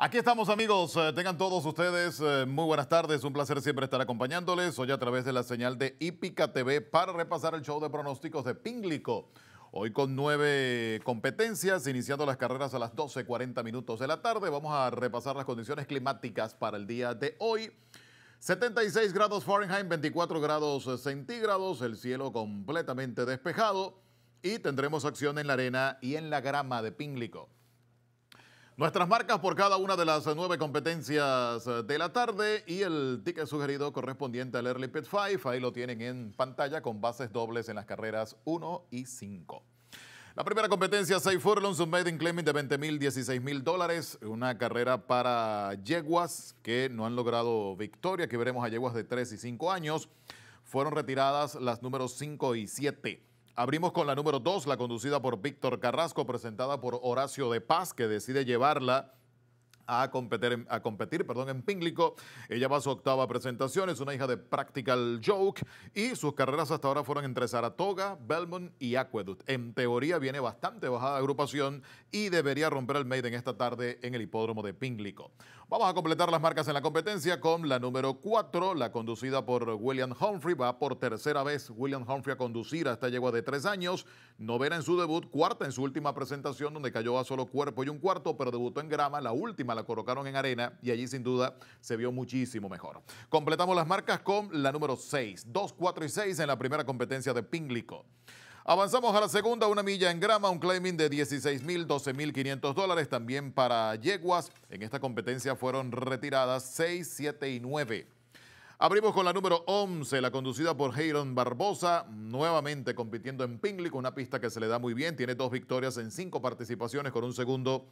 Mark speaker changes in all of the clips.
Speaker 1: Aquí estamos amigos, eh, tengan todos ustedes eh, muy buenas tardes, un placer siempre estar acompañándoles hoy a través de la señal de Hípica TV para repasar el show de pronósticos de Pínglico. Hoy con nueve competencias, iniciando las carreras a las 12.40 minutos de la tarde, vamos a repasar las condiciones climáticas para el día de hoy. 76 grados Fahrenheit, 24 grados eh, centígrados, el cielo completamente despejado y tendremos acción en la arena y en la grama de Pínglico. Nuestras marcas por cada una de las nueve competencias eh, de la tarde y el ticket sugerido correspondiente al Early Pit 5. Ahí lo tienen en pantalla con bases dobles en las carreras 1 y 5. La primera competencia, 6 furlongs, un in claiming de 20 mil, 16 mil dólares. Una carrera para yeguas que no han logrado victoria. que veremos a yeguas de 3 y 5 años. Fueron retiradas las números 5 y 7. Abrimos con la número 2, la conducida por Víctor Carrasco, presentada por Horacio de Paz, que decide llevarla a competir, en, a competir perdón, en Pínglico. Ella va a su octava presentación, es una hija de Practical Joke y sus carreras hasta ahora fueron entre Saratoga, Belmont y Aqueduct. En teoría viene bastante bajada de agrupación y debería romper el maiden esta tarde en el hipódromo de Pínglico. Vamos a completar las marcas en la competencia con la número 4, la conducida por William Humphrey. Va por tercera vez William Humphrey a conducir a esta yegua de tres años. Novena en su debut, cuarta en su última presentación, donde cayó a solo cuerpo y un cuarto, pero debutó en grama, la última la colocaron en arena y allí sin duda se vio muchísimo mejor. Completamos las marcas con la número 6, 2, 4 y 6 en la primera competencia de Pínglico. Avanzamos a la segunda, una milla en grama, un claiming de 16.000, 12.500 dólares. También para yeguas, en esta competencia fueron retiradas 6, 7 y 9. Abrimos con la número 11, la conducida por Heyron Barbosa, nuevamente compitiendo en Pínglico. una pista que se le da muy bien. Tiene dos victorias en cinco participaciones con un segundo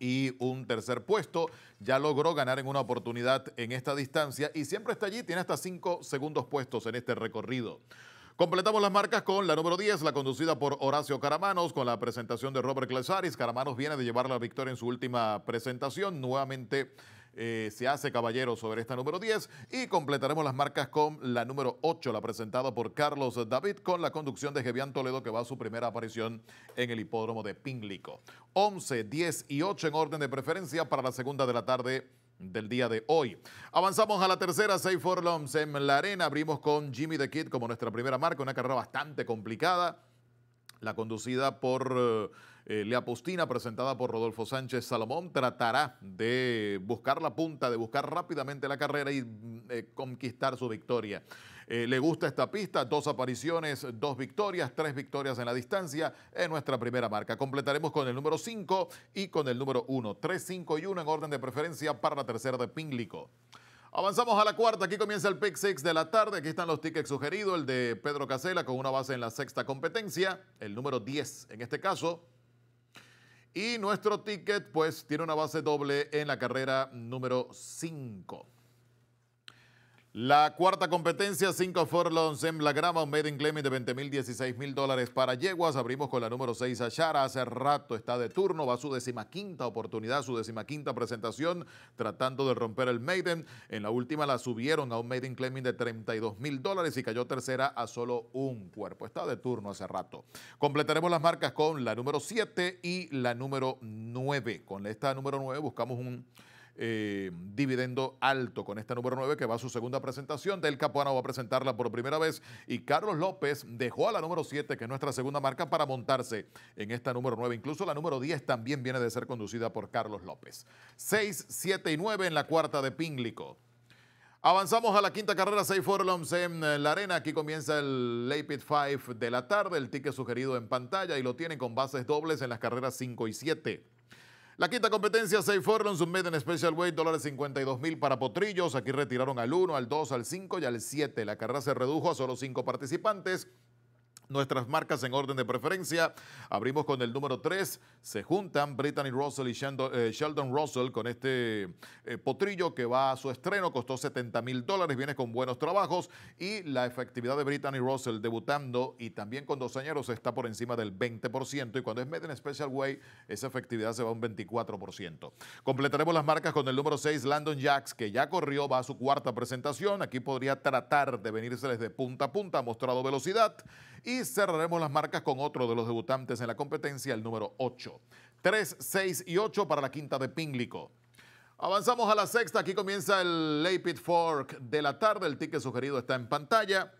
Speaker 1: y un tercer puesto. Ya logró ganar en una oportunidad en esta distancia y siempre está allí, tiene hasta cinco segundos puestos en este recorrido. Completamos las marcas con la número 10, la conducida por Horacio Caramanos, con la presentación de Robert Clesaris. Caramanos viene de llevar la victoria en su última presentación. Nuevamente eh, se hace caballero sobre esta número 10 y completaremos las marcas con la número 8, la presentada por Carlos David con la conducción de Gevian Toledo que va a su primera aparición en el hipódromo de Pinglico 11, 10 y 8 en orden de preferencia para la segunda de la tarde del día de hoy. Avanzamos a la tercera, 6 for en la arena. Abrimos con Jimmy the Kid como nuestra primera marca, una carrera bastante complicada, la conducida por... Eh, eh, Pustina, presentada por Rodolfo Sánchez Salomón, tratará de buscar la punta, de buscar rápidamente la carrera y mm, eh, conquistar su victoria. Eh, le gusta esta pista, dos apariciones, dos victorias, tres victorias en la distancia en nuestra primera marca. Completaremos con el número 5 y con el número 1. 3, 5 y 1 en orden de preferencia para la tercera de Pínglico. Avanzamos a la cuarta, aquí comienza el pick 6 de la tarde, aquí están los tickets sugeridos, el de Pedro Casela con una base en la sexta competencia, el número 10 en este caso, y nuestro ticket, pues, tiene una base doble en la carrera número 5. La cuarta competencia, 5 Forlons en la grama, un made in de 20 mil, 16 mil dólares para yeguas. Abrimos con la número 6 Ashara. Hace rato está de turno, va a su quinta oportunidad, su quinta presentación, tratando de romper el maiden. En la última la subieron a un made in de 32 mil dólares y cayó tercera a solo un cuerpo. Está de turno hace rato. Completaremos las marcas con la número 7 y la número 9. Con esta número 9 buscamos un eh, dividendo alto con esta número 9 que va a su segunda presentación. Del Capuano va a presentarla por primera vez y Carlos López dejó a la número 7, que es nuestra segunda marca, para montarse en esta número 9. Incluso la número 10 también viene de ser conducida por Carlos López. 6, 7 y 9 en la cuarta de Pínglico. Avanzamos a la quinta carrera, 6 furlongs en la arena. Aquí comienza el Lapid 5 de la tarde. El ticket sugerido en pantalla y lo tienen con bases dobles en las carreras 5 y 7. La quinta competencia, 6 furlongs, un en special weight, dólares 52 mil para potrillos. Aquí retiraron al 1, al 2, al 5 y al 7. La carrera se redujo a solo 5 participantes nuestras marcas en orden de preferencia. Abrimos con el número 3. Se juntan Brittany Russell y Sheldon, eh, Russell con este eh, potrillo que va a su estreno. Costó 70 mil dólares. Viene con buenos trabajos. Y la efectividad de Brittany Russell debutando y también con dos añeros está por encima del 20%. Y cuando es Made in Special Way, esa efectividad se va a un 24%. Completaremos las marcas con el número 6, Landon Jacks, que ya corrió, va a su cuarta presentación. Aquí podría tratar de venirse desde punta a punta. Ha mostrado velocidad. Y cerraremos las marcas con otro de los debutantes en la competencia, el número 8. 3, 6 y 8 para la quinta de Pínglico. Avanzamos a la sexta. Aquí comienza el Lapit Fork de la tarde. El ticket sugerido está en pantalla.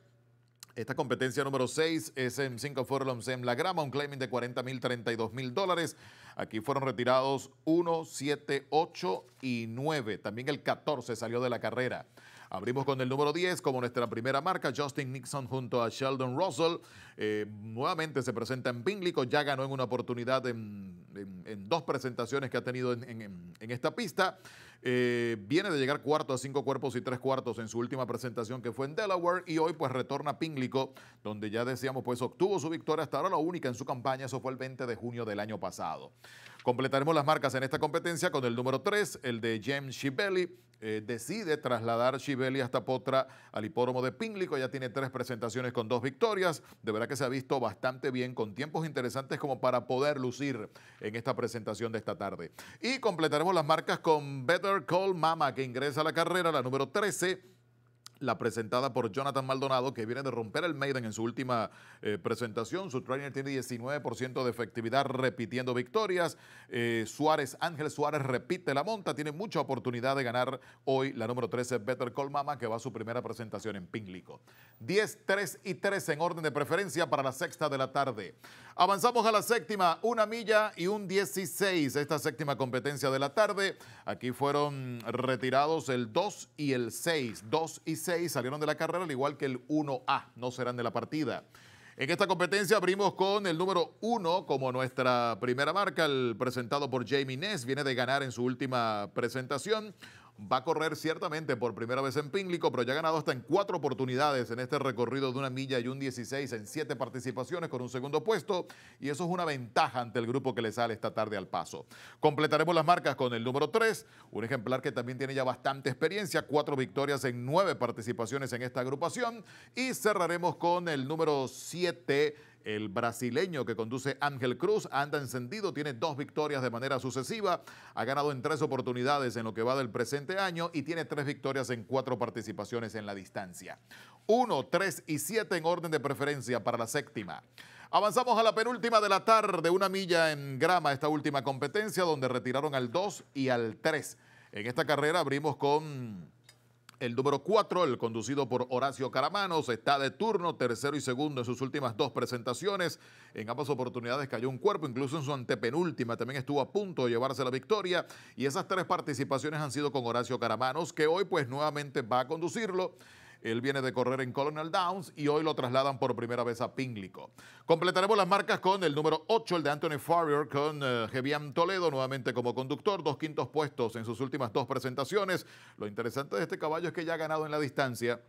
Speaker 1: Esta competencia número 6 es en 5 furlongs en la grama, un claiming de 40 mil, 32 mil dólares. Aquí fueron retirados 1, 7, 8 y 9. También el 14 salió de la carrera. Abrimos con el número 10 como nuestra primera marca, Justin Nixon junto a Sheldon Russell. Eh, nuevamente se presenta en Pínglico. ya ganó en una oportunidad en, dos presentaciones que ha tenido en, esta pista. Eh, viene de llegar cuarto a cinco cuerpos y tres cuartos en su última presentación que fue en Delaware y hoy pues retorna a Pínglico, donde ya decíamos pues obtuvo su victoria hasta ahora la única en su campaña, eso fue el 20 de junio del año pasado. Completaremos las marcas en esta competencia con el número 3, el de James Shibeli, eh, decide trasladar Chivelli hasta Potra al hipódromo de Pínglico. Ya tiene tres presentaciones con dos victorias. De verdad que se ha visto bastante bien, con tiempos interesantes como para poder lucir en esta presentación de esta tarde. Y completaremos las marcas con Better Call Mama, que ingresa a la carrera, la número 13 la presentada por Jonathan Maldonado, que viene de romper el Maiden en su última eh, presentación. Su trainer tiene 19% de efectividad repitiendo victorias. Eh, Suárez, Ángel Suárez repite la monta, tiene mucha oportunidad de ganar hoy la número 13, Better Call Mama, que va a su primera presentación en Pinglico. 10, 3 y 3 en orden de preferencia para la sexta de la tarde. Avanzamos a la séptima, una milla y un 16, esta séptima competencia de la tarde. Aquí fueron retirados el 2 y el 6, 2 y 6 salieron de la carrera, al igual que el 1A, no serán de la partida. En esta competencia abrimos con el número 1 como nuestra primera marca, el presentado por Jamie Ness, viene de ganar en su última presentación va a correr ciertamente por primera vez en Pínglico, pero ya ha ganado hasta en cuatro oportunidades en este recorrido de una milla y un 16 en siete participaciones con un segundo puesto y eso es una ventaja ante el grupo que le sale esta tarde al paso. Completaremos las marcas con el número 3, un ejemplar que también tiene ya bastante experiencia, cuatro victorias en nueve participaciones en esta agrupación y cerraremos con el número 7 el brasileño que conduce Ángel Cruz anda encendido, tiene dos victorias de manera sucesiva, ha ganado en tres oportunidades en lo que va del presente año y tiene tres victorias en cuatro participaciones en la distancia. Uno, tres y siete en orden de preferencia para la séptima. Avanzamos a la penúltima de la tarde, una milla en grama esta última competencia donde retiraron al 2 y al 3. En esta carrera abrimos con el número 4, el conducido por Horacio Caramanos, está de turno, tercero y segundo en sus últimas dos presentaciones. En ambas oportunidades cayó un cuerpo, incluso en su antepenúltima también estuvo a punto de llevarse la victoria. Y esas tres participaciones han sido con Horacio Caramanos, que hoy pues nuevamente va a conducirlo. Él viene de correr en Colonel Downs y hoy lo trasladan por primera vez a Pínglico. Completaremos las marcas con el número 8, el de Anthony Farrier, con eh, Toledo nuevamente como conductor, dos quintos puestos en sus últimas dos presentaciones. Lo interesante de este caballo es que ya ha ganado en la distancia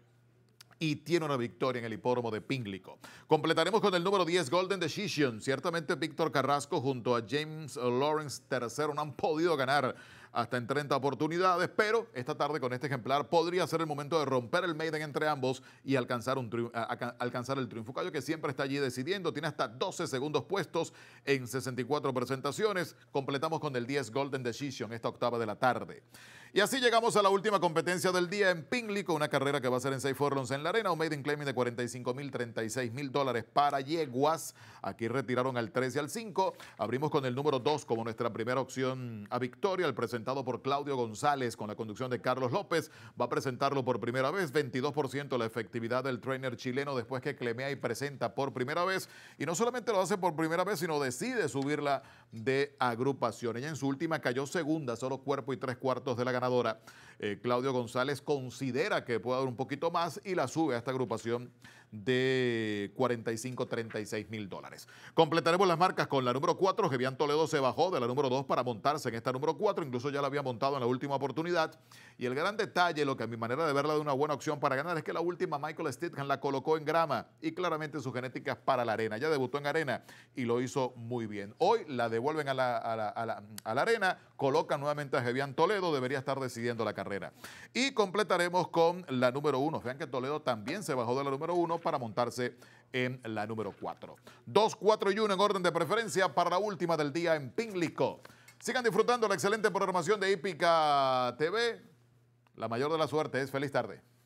Speaker 1: y tiene una victoria en el hipódromo de Pínglico. Completaremos con el número 10 Golden Decision. Ciertamente Víctor Carrasco junto a James Lawrence III no han podido ganar hasta en 30 oportunidades, pero esta tarde con este ejemplar podría ser el momento de romper el maiden entre ambos y alcanzar, alcanzar el triunfo. Cayo que siempre está allí decidiendo, tiene hasta 12 segundos puestos en 64 presentaciones. Completamos con el 10 Golden Decision esta octava de la tarde. Y así llegamos a la última competencia del día en Pingley una carrera que va a ser en 6 furlongs en la arena, un made in claiming de 45 mil, 36 mil dólares para yeguas. Aquí retiraron al 3 y al 5. Abrimos con el número 2 como nuestra primera opción a victoria, el presentado por Claudio González con la conducción de Carlos López. Va a presentarlo por primera vez, 22% la efectividad del trainer chileno después que clemea y presenta por primera vez. Y no solamente lo hace por primera vez, sino decide subirla de agrupación. Ella en su última cayó segunda, solo cuerpo y tres cuartos de la ganadora. Eh, Claudio González considera que puede dar un poquito más y la sube a esta agrupación de 45, 36 mil dólares. Completaremos las marcas con la número 4. Jevian Toledo se bajó de la número 2 para montarse en esta número 4. Incluso ya la había montado en la última oportunidad. Y el gran detalle, lo que a mi manera de verla de una buena opción para ganar, es que la última Michael Stidham la colocó en grama y claramente sus genéticas para la arena. Ya debutó en arena y lo hizo muy bien. Hoy la devuelven a la, arena, colocan nuevamente a Jevian Toledo. Debería estar decidiendo la carrera. Y completaremos con la número uno. Vean que Toledo también se bajó de la número uno para montarse en la número cuatro. Dos, cuatro y uno en orden de preferencia para la última del día en Pinglico. Sigan disfrutando la excelente programación de Hípica TV. La mayor de la suerte es feliz tarde.